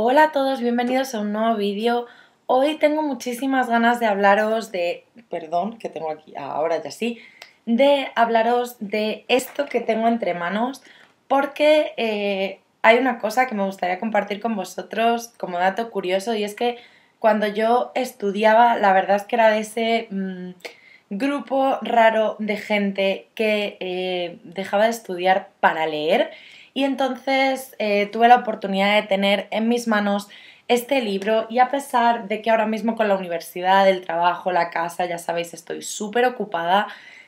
Hola a todos, bienvenidos a un nuevo vídeo. Hoy tengo muchísimas ganas de hablaros de... Perdón, que tengo aquí ahora ya sí. De hablaros de esto que tengo entre manos porque eh, hay una cosa que me gustaría compartir con vosotros como dato curioso y es que cuando yo estudiaba la verdad es que era de ese mm, grupo raro de gente que eh, dejaba de estudiar para leer y entonces eh, tuve la oportunidad de tener en mis manos este libro y a pesar de que ahora mismo con la universidad, el trabajo, la casa, ya sabéis, estoy súper ocupada,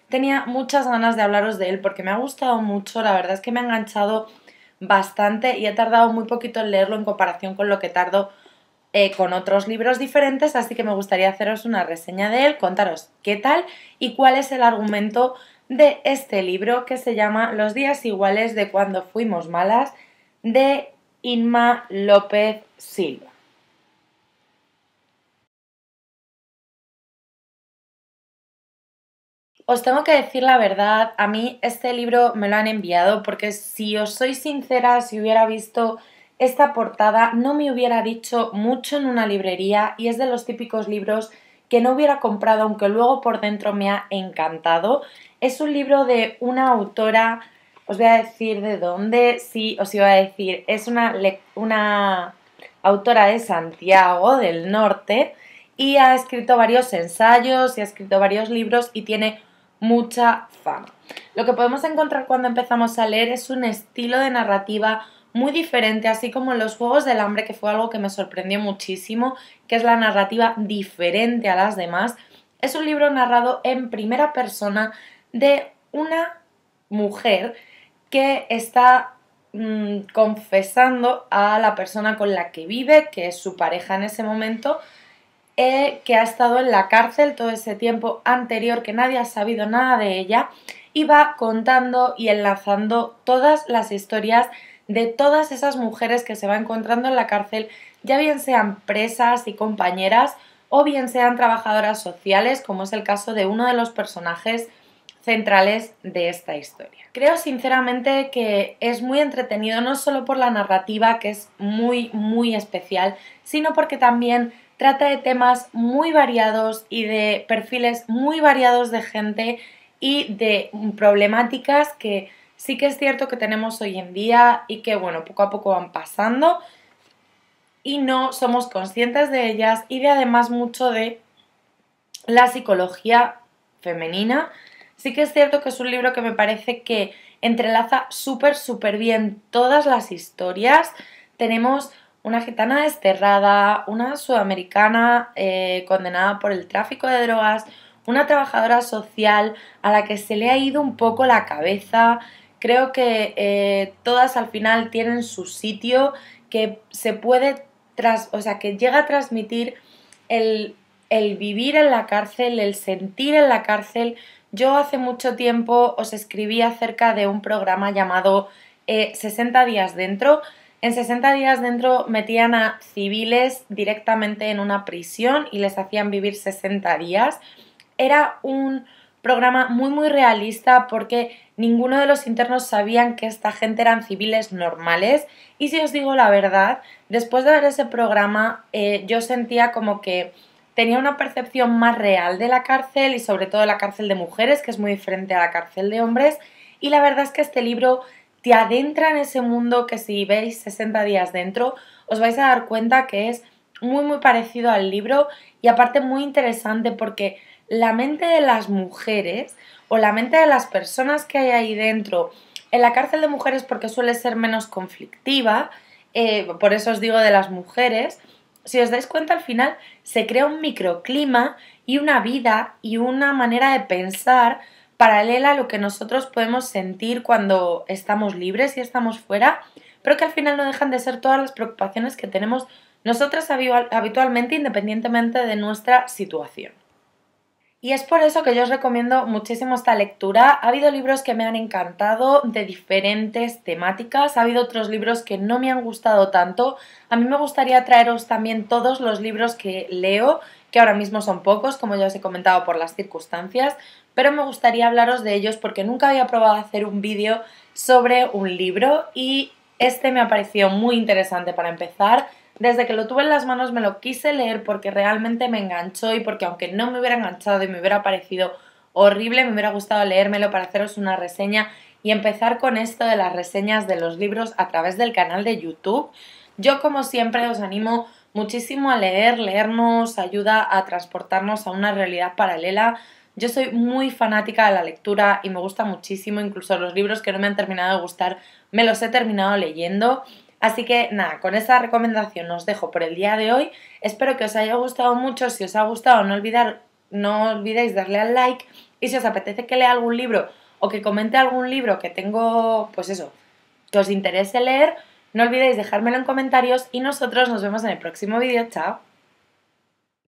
tenía muchas ganas de hablaros de él porque me ha gustado mucho, la verdad es que me ha enganchado bastante y he tardado muy poquito en leerlo en comparación con lo que tardo eh, con otros libros diferentes, así que me gustaría haceros una reseña de él, contaros qué tal y cuál es el argumento de este libro que se llama Los días iguales de cuando fuimos malas de Inma López Silva. Os tengo que decir la verdad, a mí este libro me lo han enviado porque si os soy sincera, si hubiera visto esta portada, no me hubiera dicho mucho en una librería y es de los típicos libros que no hubiera comprado, aunque luego por dentro me ha encantado. Es un libro de una autora, os voy a decir de dónde, sí, os iba a decir, es una, una autora de Santiago, del norte, y ha escrito varios ensayos y ha escrito varios libros y tiene mucha fama. Lo que podemos encontrar cuando empezamos a leer es un estilo de narrativa muy diferente, así como en los Juegos del Hambre, que fue algo que me sorprendió muchísimo, que es la narrativa diferente a las demás. Es un libro narrado en primera persona de una mujer que está mm, confesando a la persona con la que vive, que es su pareja en ese momento, eh, que ha estado en la cárcel todo ese tiempo anterior, que nadie ha sabido nada de ella, y va contando y enlazando todas las historias de todas esas mujeres que se va encontrando en la cárcel, ya bien sean presas y compañeras o bien sean trabajadoras sociales, como es el caso de uno de los personajes centrales de esta historia. Creo sinceramente que es muy entretenido no solo por la narrativa, que es muy, muy especial, sino porque también trata de temas muy variados y de perfiles muy variados de gente y de problemáticas que sí que es cierto que tenemos hoy en día y que, bueno, poco a poco van pasando y no somos conscientes de ellas y de además mucho de la psicología femenina. Sí que es cierto que es un libro que me parece que entrelaza súper, súper bien todas las historias. Tenemos una gitana desterrada, una sudamericana eh, condenada por el tráfico de drogas, una trabajadora social a la que se le ha ido un poco la cabeza, Creo que eh, todas al final tienen su sitio que se puede, tras, o sea, que llega a transmitir el, vivir en la cárcel, el sentir en la cárcel. Yo hace mucho tiempo os escribí acerca de un programa llamado 60 eh, días dentro. En 60 días dentro metían a civiles directamente en una prisión y les hacían vivir 60 días. Era un, programa muy muy realista porque ninguno de los internos sabían que esta gente eran civiles normales y si os digo la verdad, después de ver ese programa eh, yo sentía como que tenía una percepción más real de la cárcel y sobre todo la cárcel de mujeres que es muy diferente a la cárcel de hombres y la verdad es que este libro te adentra en ese mundo que si veis 60 días dentro os vais a dar cuenta que es muy muy parecido al libro y aparte muy interesante porque la mente de las mujeres o la mente de las personas que hay ahí dentro. En la cárcel de mujeres porque suele ser menos conflictiva, eh, por eso os digo de las mujeres, si os dais cuenta al final se crea un microclima y una vida y una manera de pensar paralela a lo que nosotros podemos sentir cuando estamos libres y estamos fuera, pero que al final no dejan de ser todas las preocupaciones que tenemos nosotras habitualmente independientemente de nuestra situación. Y es por eso que yo os recomiendo muchísimo esta lectura. Ha habido libros que me han encantado de diferentes temáticas, ha habido otros libros que no me han gustado tanto. A mí me gustaría traeros también todos los libros que leo, que ahora mismo son pocos, como ya os he comentado por las circunstancias, pero me gustaría hablaros de ellos porque nunca había probado hacer un vídeo sobre un libro y este me ha parecido muy interesante para empezar desde que lo tuve en las manos me lo quise leer porque realmente me enganchó y porque aunque no me hubiera enganchado y me hubiera parecido horrible, me hubiera gustado leérmelo para haceros una reseña y empezar con esto de las reseñas de los libros a través del canal de YouTube. Yo como siempre os animo muchísimo a leer, leernos ayuda a transportarnos a una realidad paralela. Yo soy muy fanática de la lectura y me gusta muchísimo, incluso los libros que no me han terminado de gustar, me los he terminado leyendo. Así que nada, con esta recomendación os dejo por el día de hoy. Espero que os haya gustado mucho. Si os ha gustado, no, olvidar, no olvidéis darle al like. Y si os apetece que lea algún libro o que comente algún libro que tengo, pues eso, que os interese leer, no olvidéis dejármelo en comentarios y nosotros nos vemos en el próximo vídeo. Chao.